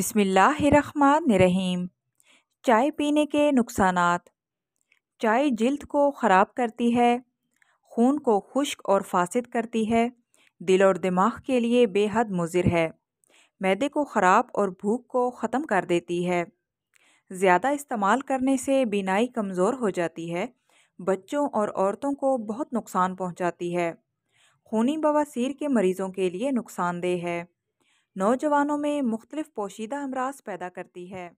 रहीम चाय पीने के नुकसान चाय जल्द को ख़राब करती है खून को खुश्क और फासद करती है दिल और दिमाग के लिए बेहद मुजिर है मैदे को ख़राब और भूख को ख़त्म कर देती है ज़्यादा इस्तेमाल करने से बीनाई कमज़ोर हो जाती है बच्चों और औरतों को बहुत नुकसान पहुंचाती है खूनी बवासीर के मरीज़ों के लिए नुकसानदेह है नौजवानों में मुख्तलिफ पोशीदा अमराज पैदा करती है